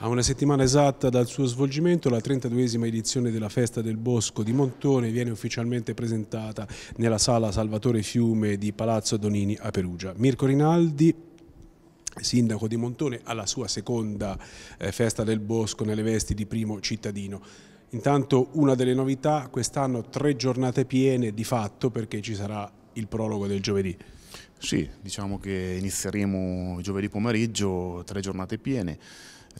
A una settimana esatta dal suo svolgimento, la 32esima edizione della Festa del Bosco di Montone viene ufficialmente presentata nella sala Salvatore Fiume di Palazzo Donini a Perugia. Mirko Rinaldi, sindaco di Montone, alla sua seconda eh, Festa del Bosco nelle vesti di primo cittadino. Intanto una delle novità, quest'anno tre giornate piene di fatto perché ci sarà il prologo del giovedì. Sì, diciamo che inizieremo giovedì pomeriggio, tre giornate piene.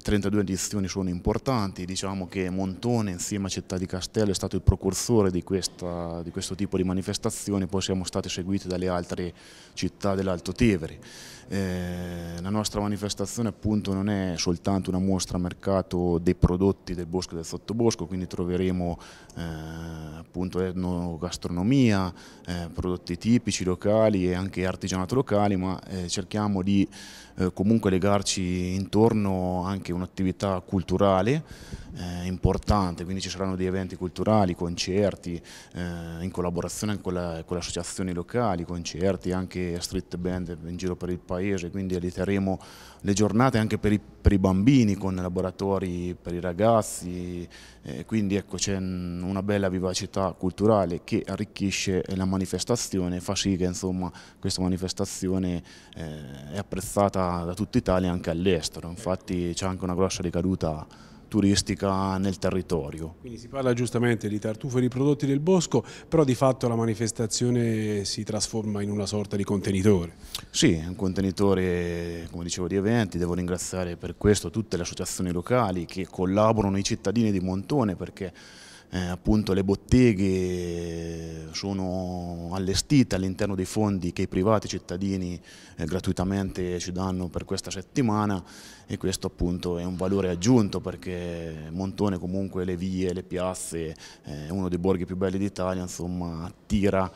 32 edizioni sono importanti, diciamo che Montone insieme a Città di Castello è stato il precursore di, questa, di questo tipo di manifestazioni, poi siamo stati seguiti dalle altre città dell'Alto Tevere. Eh, la nostra manifestazione appunto non è soltanto una mostra a mercato dei prodotti del bosco e del sottobosco, quindi troveremo eh, appunto etnogastronomia, eh, prodotti tipici locali e anche artigianato locali, ma eh, cerchiamo di eh, comunque legarci intorno anche un'attività culturale eh, importante, quindi ci saranno degli eventi culturali, concerti, eh, in collaborazione con, la, con le associazioni locali, concerti, anche street band in giro per il paese, quindi all'Italia faremo le giornate anche per i, per i bambini con laboratori per i ragazzi, eh, quindi ecco c'è una bella vivacità culturale che arricchisce la manifestazione, fa sì che insomma, questa manifestazione eh, è apprezzata da tutta Italia e anche all'estero, infatti c'è anche una grossa ricaduta turistica nel territorio. Quindi si parla giustamente di tartufo e di prodotti del bosco, però di fatto la manifestazione si trasforma in una sorta di contenitore. Sì, è un contenitore, come dicevo, di eventi. Devo ringraziare per questo tutte le associazioni locali che collaborano i cittadini di Montone perché eh, appunto le botteghe sono allestite all'interno dei fondi che i privati cittadini eh, gratuitamente ci danno per questa settimana e questo appunto è un valore aggiunto perché Montone comunque le vie, le piazze, è eh, uno dei borghi più belli d'Italia, insomma attira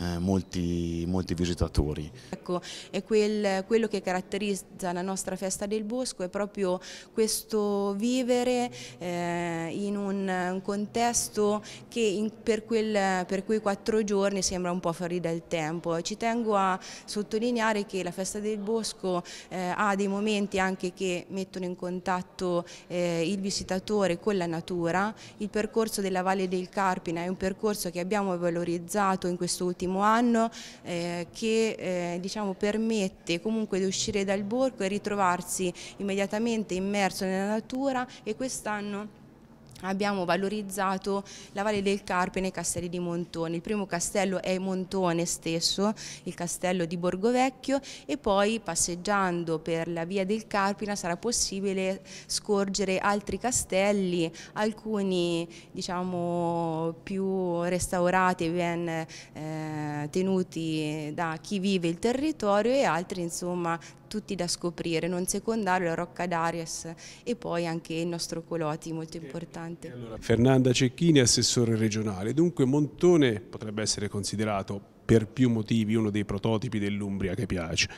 eh, molti, molti, visitatori. Ecco, è quel, quello che caratterizza la nostra festa del bosco è proprio questo vivere eh, in un, un, contesto che in, per, quel, per, quei quattro giorni sembra un po' fuori dal tempo. Ci tengo a sottolineare che la festa del bosco eh, ha dei momenti anche che mettono in contatto eh, il visitatore con la natura, il percorso della Valle del Carpina è un percorso che abbiamo valorizzato in quest'ultimo ultimo anno eh, che eh, diciamo, permette comunque di uscire dal borgo e ritrovarsi immediatamente immerso nella natura e quest'anno abbiamo valorizzato la Valle del Carpe nei castelli di Montone. Il primo castello è Montone stesso, il castello di Borgovecchio e poi passeggiando per la via del Carpina sarà possibile scorgere altri castelli, alcuni diciamo più restaurati e ben eh, tenuti da chi vive il territorio e altri insomma tutti da scoprire, non secondario la Rocca d'Arias e poi anche il nostro Coloti molto importante importante. Allora, Fernanda Cecchini, assessore regionale. Dunque Montone potrebbe essere considerato per più motivi uno dei prototipi dell'Umbria che piace.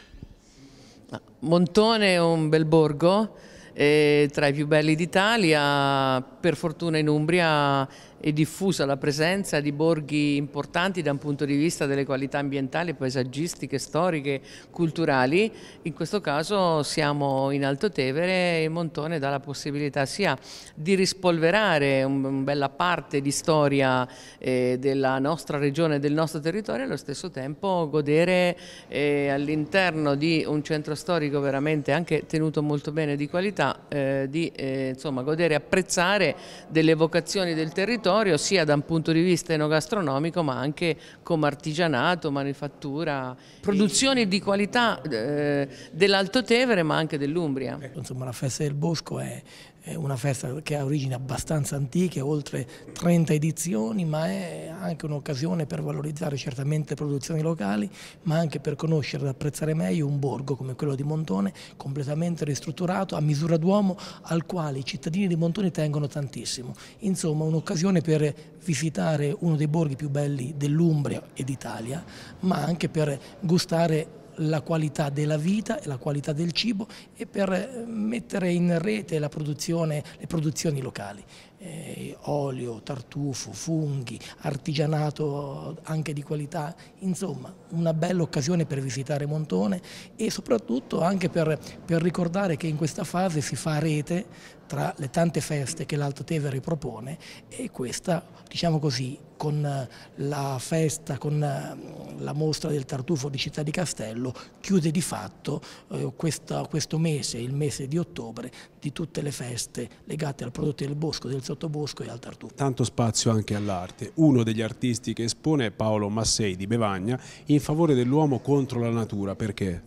Montone è un bel borgo, eh, tra i più belli d'Italia, per fortuna in Umbria e diffusa la presenza di borghi importanti da un punto di vista delle qualità ambientali, paesaggistiche, storiche, culturali. In questo caso siamo in Alto Tevere e Montone dà la possibilità sia di rispolverare una bella parte di storia eh, della nostra regione e del nostro territorio e allo stesso tempo godere eh, all'interno di un centro storico veramente anche tenuto molto bene di qualità, eh, di eh, insomma, godere e apprezzare delle vocazioni del territorio territorio sia da un punto di vista enogastronomico ma anche come artigianato, manifattura, produzioni di qualità eh, dell'Alto Tevere ma anche dell'Umbria. Ecco, insomma la festa del bosco è è una festa che ha origini abbastanza antiche, oltre 30 edizioni, ma è anche un'occasione per valorizzare certamente le produzioni locali, ma anche per conoscere ed apprezzare meglio un borgo come quello di Montone, completamente ristrutturato, a misura d'uomo, al quale i cittadini di Montone tengono tantissimo. Insomma, un'occasione per visitare uno dei borghi più belli dell'Umbria e d'Italia, ma anche per gustare la qualità della vita e la qualità del cibo e per eh, mettere in rete la produzione, le produzioni locali eh, olio, tartufo, funghi, artigianato anche di qualità, insomma una bella occasione per visitare Montone e soprattutto anche per, per ricordare che in questa fase si fa rete tra le tante feste che l'Alto Tevere propone e questa, diciamo così, con la festa, con mm, la mostra del tartufo di Città di Castello, chiude di fatto eh, questa, questo mese, il mese di ottobre, di tutte le feste legate al prodotto del bosco del Sottobosco e al Tartufo. Tanto spazio anche all'arte. Uno degli artisti che espone è Paolo Massei di Bevagna in favore dell'uomo contro la natura. Perché?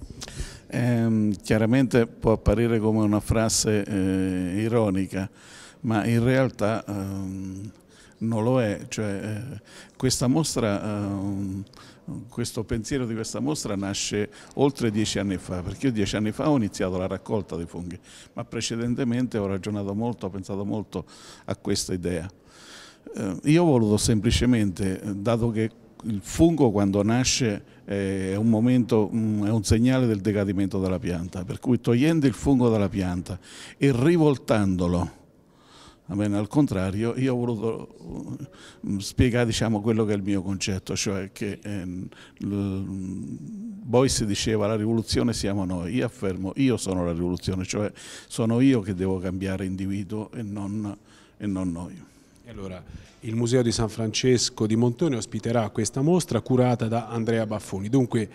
Eh, chiaramente può apparire come una frase eh, ironica, ma in realtà eh, non lo è. Cioè, eh, questa mostra ehm, questo pensiero di questa mostra nasce oltre dieci anni fa, perché io dieci anni fa ho iniziato la raccolta dei funghi, ma precedentemente ho ragionato molto, ho pensato molto a questa idea. Eh, io ho voluto semplicemente, eh, dato che il fungo quando nasce è un, momento, mm, è un segnale del decadimento della pianta, per cui togliendo il fungo dalla pianta e rivoltandolo Bene, al contrario, io ho voluto mm, spiegare diciamo, quello che è il mio concetto, cioè che eh, Boyce diceva la rivoluzione siamo noi, io affermo io sono la rivoluzione, cioè sono io che devo cambiare individuo e non, e non noi. E allora, il Museo di San Francesco di Montone ospiterà questa mostra curata da Andrea Baffoni. Dunque,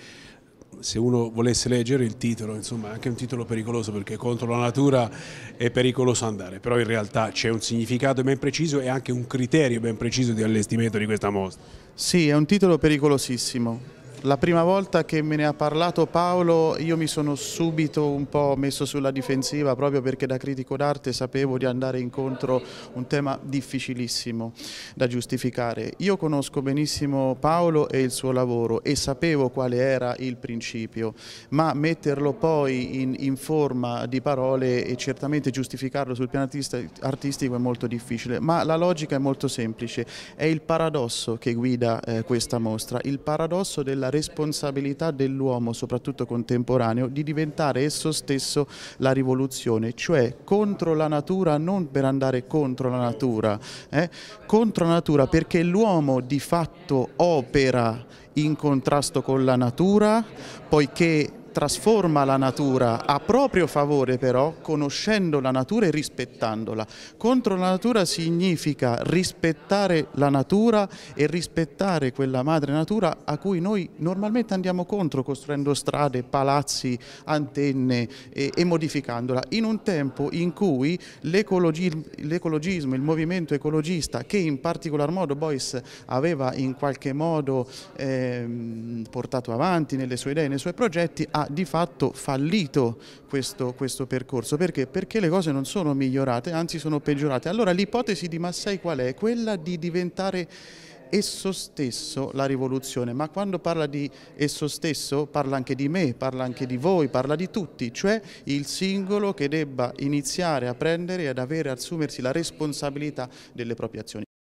se uno volesse leggere il titolo, insomma, è anche un titolo pericoloso perché contro la natura è pericoloso andare, però in realtà c'è un significato ben preciso e anche un criterio ben preciso di allestimento di questa mostra. Sì, è un titolo pericolosissimo, la prima volta che me ne ha parlato Paolo io mi sono subito un po' messo sulla difensiva proprio perché da critico d'arte sapevo di andare incontro a un tema difficilissimo da giustificare. Io conosco benissimo Paolo e il suo lavoro e sapevo quale era il principio, ma metterlo poi in, in forma di parole e certamente giustificarlo sul piano artistico è molto difficile, ma la logica è molto semplice, è il paradosso che guida eh, questa mostra, il paradosso della la responsabilità dell'uomo, soprattutto contemporaneo, di diventare esso stesso la rivoluzione, cioè contro la natura, non per andare contro la natura, eh? contro la natura perché l'uomo di fatto opera in contrasto con la natura, poiché trasforma la natura a proprio favore però conoscendo la natura e rispettandola. Contro la natura significa rispettare la natura e rispettare quella madre natura a cui noi normalmente andiamo contro costruendo strade, palazzi, antenne e, e modificandola in un tempo in cui l'ecologismo, il movimento ecologista che in particolar modo Beuys aveva in qualche modo eh, portato avanti nelle sue idee, nei suoi progetti, ha di fatto fallito questo, questo percorso. Perché? Perché le cose non sono migliorate, anzi sono peggiorate. Allora l'ipotesi di Massai qual è? Quella di diventare esso stesso la rivoluzione, ma quando parla di esso stesso parla anche di me, parla anche di voi, parla di tutti, cioè il singolo che debba iniziare a prendere e ad avere, assumersi la responsabilità delle proprie azioni.